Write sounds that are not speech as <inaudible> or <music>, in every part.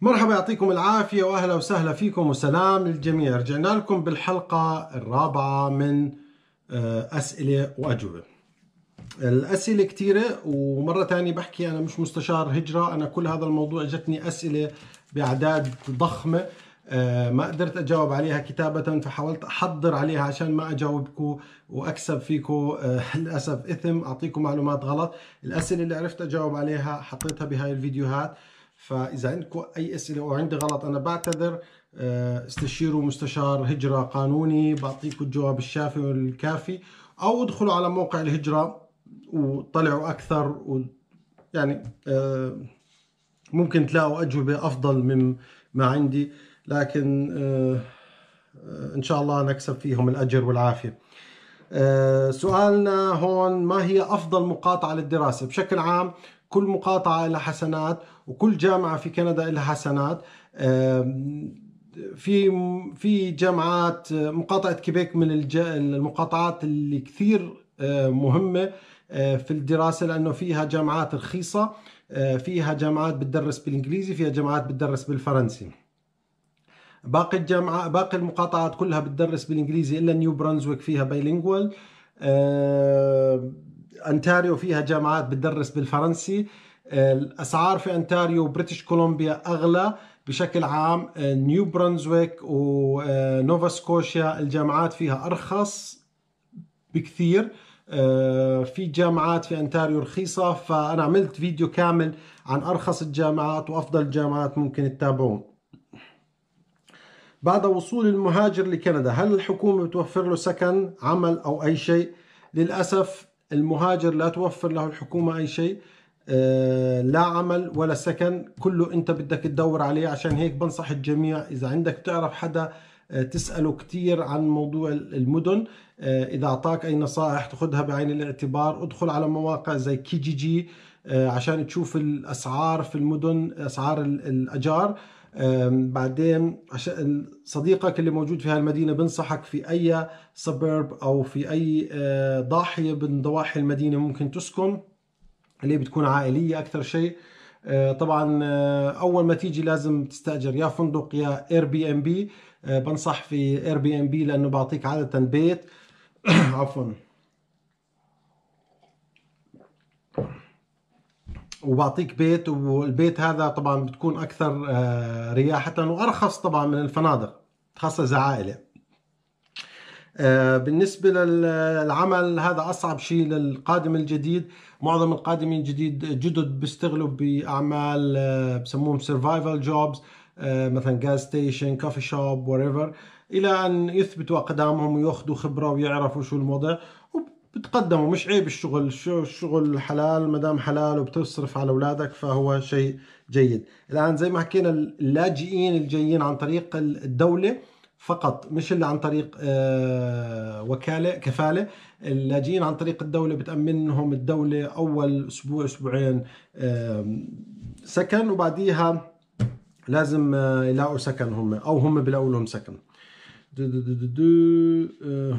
مرحبا يعطيكم العافية وأهلا وسهلا فيكم وسلام للجميع رجعنا لكم بالحلقة الرابعة من آه، أسئلة وأجوبة الأسئلة كثيرة ومرة ثانية بحكي أنا مش مستشار هجرة أنا كل هذا الموضوع جتني أسئلة بأعداد ضخمة آه، ما قدرت أجاوب عليها كتابة فحاولت أحضر عليها عشان ما أجاوبكم وأكسب فيكم آه، <laughs> للأسف إثم أعطيكم معلومات غلط الأسئلة اللي عرفت أجاوب عليها حطيتها بهاي الفيديوهات فاذا عندكم اي اسئله او عندي غلط انا بعتذر آه، استشيروا مستشار هجره قانوني بعطيكم الجواب الشافي والكافي او ادخلوا على موقع الهجره وطلعوا اكثر و يعني آه، ممكن تلاقوا اجوبه افضل من ما عندي لكن آه، ان شاء الله نكسب فيهم الاجر والعافيه سؤالنا هون ما هي افضل مقاطعه للدراسه بشكل عام كل مقاطعة لها حسنات وكل جامعة في كندا لها حسنات في في جامعات مقاطعة كيبيك من المقاطعات اللي كثير آه، مهمة آه، في الدراسة لأنه فيها جامعات رخيصة آه، فيها جامعات بتدرس بالإنجليزي فيها جامعات بتدرس بالفرنسي باقي الجامعة باقي المقاطعات كلها بتدرس بالإنجليزي إلا نيو برانزويك فيها بايلينجوال انتاريو فيها جامعات بتدرس بالفرنسي الاسعار في انتاريو وبريتش كولومبيا اغلى بشكل عام نيو برونزويك ونوفا سكوشيا الجامعات فيها ارخص بكثير في جامعات في انتاريو رخيصه فانا عملت فيديو كامل عن ارخص الجامعات وافضل الجامعات ممكن تتابعوه بعد وصول المهاجر لكندا هل الحكومة بتوفر له سكن عمل أو أي شيء للأسف المهاجر لا توفر له الحكومة أي شيء آه، لا عمل ولا سكن كله أنت بدك تدور عليه عشان هيك بنصح الجميع إذا عندك تعرف حدا آه، تسأله كتير عن موضوع المدن آه، إذا أعطاك أي نصائح تاخذها بعين الاعتبار ادخل على مواقع زي كي جي جي عشان تشوف الأسعار في المدن أسعار الأجار بعدين عشان صديقك اللي موجود في هالمدينة بنصحك في أي سبيرب أو في أي آه، ضاحية من ضواحي المدينة ممكن تسكن اللي بتكون عائلية أكثر شيء آه، طبعا آه، أول ما تيجي لازم تستأجر يا فندق يا اير بي ام بي بنصح في اير بي ام بي لأنه بعطيك عادة بيت <coughs> عفوا وبعطيك بيت والبيت هذا طبعا بتكون اكثر آه، رياحه وارخص طبعا من الفنادق خاصه اذا عائله آه، بالنسبة للعمل هذا أصعب شيء للقادم الجديد معظم القادمين الجديد جدد بيستغلوا بأعمال آه، بسموهم سرفايفل جوبز مثلا جاز ستيشن كوفي شوب وريفر إلى أن يثبتوا أقدامهم ويأخذوا خبرة ويعرفوا شو الموضوع بتقدموا مش عيب الشغل الشغل حلال ما دام حلال وبتصرف على اولادك فهو شيء جيد الان زي ما حكينا اللاجئين الجايين عن طريق الدوله فقط مش اللي عن طريق آه، وكاله كفاله اللاجئين عن طريق الدوله بتامنهم الدوله اول اسبوع اسبوعين سكن وبعديها لازم آه، يلاقوا سكن هم او هم بيلاقوا لهم سكن دو دو دو دو دو. آه.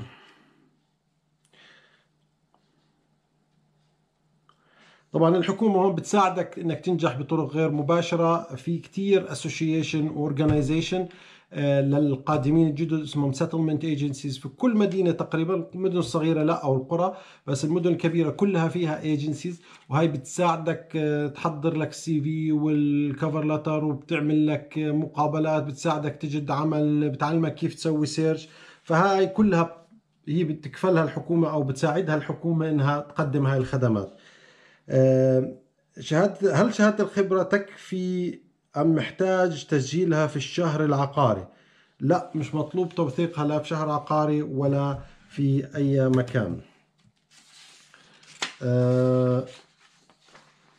طبعا الحكومة هون بتساعدك انك تنجح بطرق غير مباشرة في كتير اسوشيشن اورجنايزيشن آه، للقادمين الجدد اسمهم سيتلمنت ايجنسيز في كل مدينه تقريبا المدن الصغيره لا او القرى بس المدن الكبيره كلها فيها ايجنسيز وهي بتساعدك آه، تحضر لك السي في والكفر لتر وبتعمل لك آه، مقابلات بتساعدك تجد عمل بتعلمك كيف تسوي سيرش فهاي كلها هي بتكفلها الحكومه او بتساعدها الحكومه انها تقدم هاي الخدمات آه، شهادة هل شهادة الخبرة تكفي أم محتاج تسجيلها في الشهر العقاري لا مش مطلوب توثيقها لا في شهر عقاري ولا في أي مكان آه،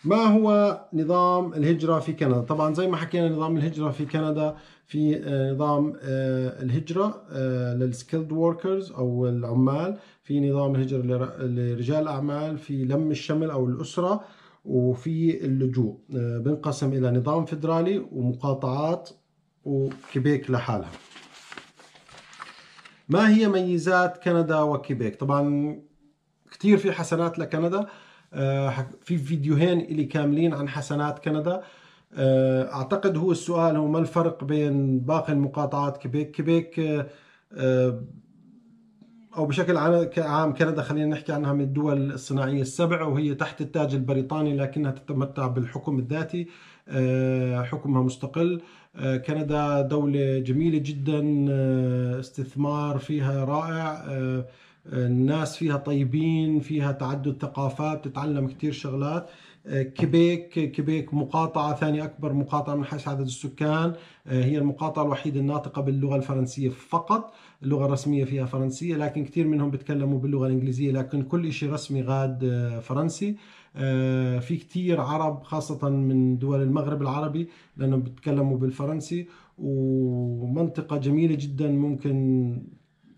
ما هو نظام الهجرة في كندا طبعا زي ما حكينا نظام الهجرة في كندا في آه، نظام آه، الهجرة آه، للسكيلد وركرز أو العمال في نظام الهجرة لرجال الأعمال في لم الشمل أو الأسرة وفي اللجوء بنقسم إلى نظام فدرالي ومقاطعات وكيبيك لحالها ما هي ميزات كندا وكيبيك طبعا كثير في حسنات لكندا في فيديوهين إلي كاملين عن حسنات كندا آه، اعتقد هو السؤال هو ما الفرق بين باقي المقاطعات كيبيك كيبيك آه، او بشكل عام كندا خلينا نحكي عنها من الدول الصناعيه السبع وهي تحت التاج البريطاني لكنها تتمتع بالحكم الذاتي آه، حكمها مستقل كندا دولة جميلة جدا استثمار فيها رائع الناس فيها طيبين فيها تعدد ثقافات تتعلم كثير شغلات كيبيك كيبيك مقاطعة ثاني أكبر مقاطعة من حيث عدد السكان آه، هي المقاطعة الوحيدة الناطقة باللغة الفرنسية فقط اللغة الرسمية فيها فرنسية لكن كثير منهم بيتكلموا باللغة الإنجليزية لكن كل شيء رسمي غاد آه، فرنسي آه، في كثير عرب خاصة من دول المغرب العربي لأنهم بيتكلموا بالفرنسي ومنطقة جميلة جدا ممكن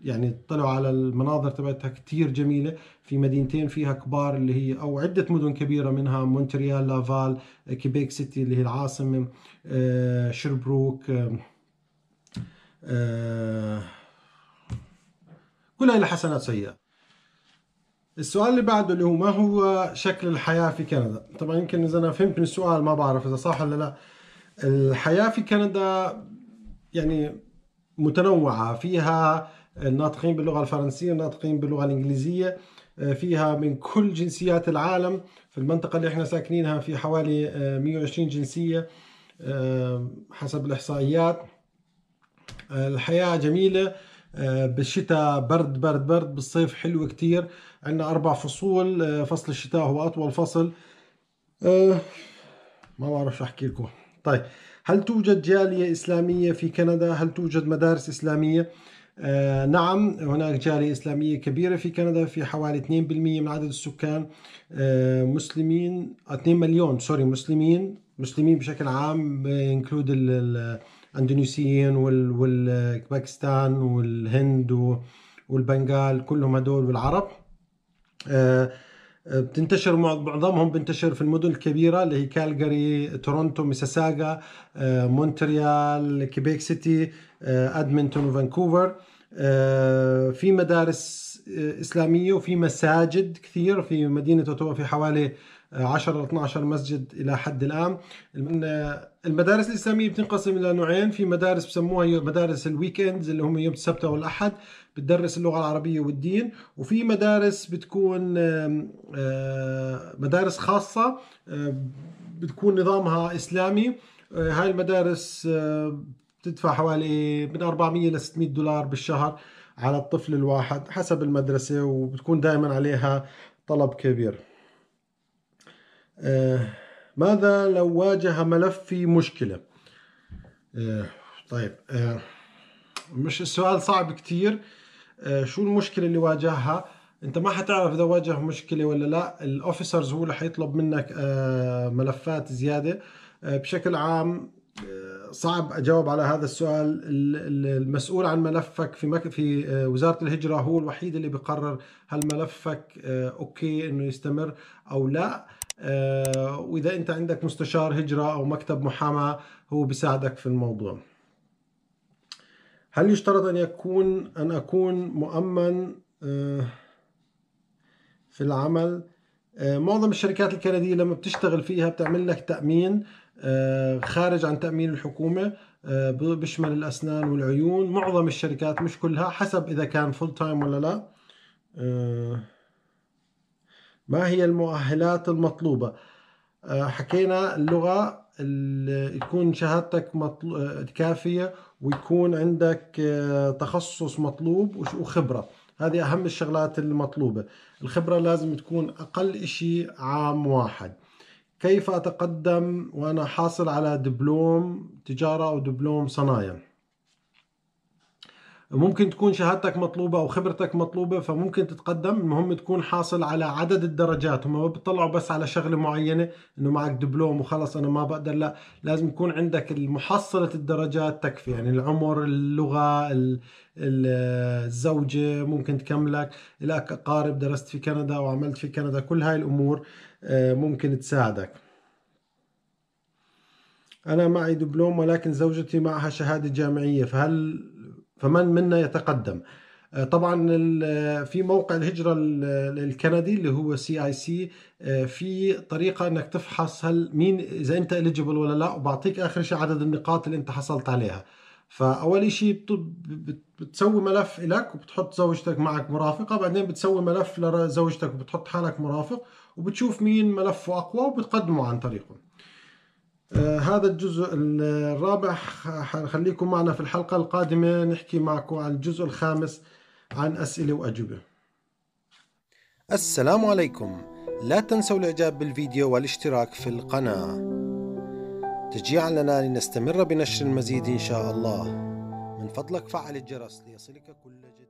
يعني طلعوا على المناظر تبعتها كتير جميله في مدينتين فيها كبار اللي هي او عده مدن كبيره منها مونتريال لافال كيبيك سيتي اللي هي العاصمه آه، شربروك آه، آه، كلها هاي حسنات سيئه السؤال اللي بعده اللي هو ما هو شكل الحياة في كندا طبعا يمكن إذا أنا فهمت من السؤال ما بعرف إذا صح ولا لا الحياة في كندا يعني متنوعة فيها الناطقين باللغة الفرنسية الناطقين باللغة الإنجليزية آه، فيها من كل جنسيات العالم في المنطقة اللي احنا ساكنينها في حوالي 120 آه، جنسية آه، حسب الإحصائيات الحياة جميلة بالشتاء برد برد برد بالصيف حلو كتير عندنا أربع فصول فصل الشتاء هو أطول فصل ما بعرف شو أحكي لكم طيب هل توجد جالية إسلامية في كندا؟ هل توجد مدارس إسلامية؟ آه، نعم هناك جالية إسلامية كبيرة في كندا في حوالي 2% من عدد السكان آه، مسلمين 2 مليون سوري مسلمين مسلمين بشكل عام انكلود الاندونيسيين والباكستان والهند والبنغال كلهم هدول والعرب آه أه، بتنتشر معظمهم بنتشر في المدن الكبيره اللي هي كالجاري تورونتو ميساساغا أه، مونتريال كيبيك سيتي أه، ادمنتون وفانكوفر في مدارس اسلاميه وفي مساجد كثير في مدينه اوتوا في حوالي 10 ل 12 مسجد الى حد الان المدارس الاسلاميه بتنقسم الى نوعين في مدارس بسموها مدارس الويكندز اللي هم يوم السبت او الاحد بتدرس اللغه العربيه والدين وفي مدارس بتكون آه، مدارس خاصه آه، بتكون نظامها اسلامي آه، هاي المدارس بتدفع حوالي من 400 ل 600 دولار بالشهر على الطفل الواحد حسب المدرسه وبتكون دائما عليها طلب كبير آه، ماذا لو واجه ملفي مشكلة آه، طيب آه، مش السؤال صعب كتير شو المشكلة اللي واجهها انت ما حتعرف اذا واجه مشكلة ولا لا الاوفيسرز هو اللي حيطلب منك ملفات زيادة بشكل عام صعب اجاوب على هذا السؤال المسؤول عن ملفك في مك... في وزاره الهجره هو الوحيد اللي بقرر هل ملفك اوكي انه يستمر او لا آه، واذا انت عندك مستشار هجره او مكتب محاماه هو بيساعدك في الموضوع هل يشترط ان يكون ان اكون مؤمن آه، في العمل آه، معظم الشركات الكنديه لما بتشتغل فيها بتعمل لك تامين خارج عن تامين الحكومه بيشمل الاسنان والعيون معظم الشركات مش كلها حسب اذا كان فول تايم ولا لا ما هي المؤهلات المطلوبة آه، حكينا اللغة يكون شهادتك مطلو... آه، كافية ويكون عندك آه، تخصص مطلوب وخبرة هذه أهم الشغلات المطلوبة الخبرة لازم تكون أقل إشي عام واحد كيف أتقدم وأنا حاصل على دبلوم تجارة أو دبلوم صنايع ممكن تكون شهادتك مطلوبة أو خبرتك مطلوبة فممكن تتقدم المهم تكون حاصل على عدد الدرجات هم ما بيطلعوا بس على شغلة معينة إنه معك دبلوم وخلص أنا ما بقدر لا لازم يكون عندك المحصلة الدرجات تكفي يعني العمر اللغة الزوجة ممكن تكملك لك أقارب درست في كندا وعملت في كندا كل هاي الأمور آه، ممكن تساعدك أنا معي دبلوم ولكن زوجتي معها شهادة جامعية فهل فمن منا يتقدم آه، طبعا آه، في موقع الهجرة آه، الكندي اللي هو سي اي سي في طريقة انك تفحص هل مين اذا انت اليجبل ولا لا وبعطيك اخر شيء عدد النقاط اللي انت حصلت عليها فاول شيء بتسوي ملف لك وبتحط زوجتك معك مرافقة بعدين بتسوي ملف لزوجتك وبتحط حالك مرافق وبتشوف مين ملفه اقوى وبتقدمه عن طريقه آه، هذا الجزء الرابع خليكم معنا في الحلقة القادمة نحكي معكم عن الجزء الخامس عن أسئلة وأجوبة السلام عليكم لا تنسوا الإعجاب بالفيديو والاشتراك في القناة تشجيعا لنا لنستمر بنشر المزيد إن شاء الله من فضلك فعل الجرس ليصلك كل جديد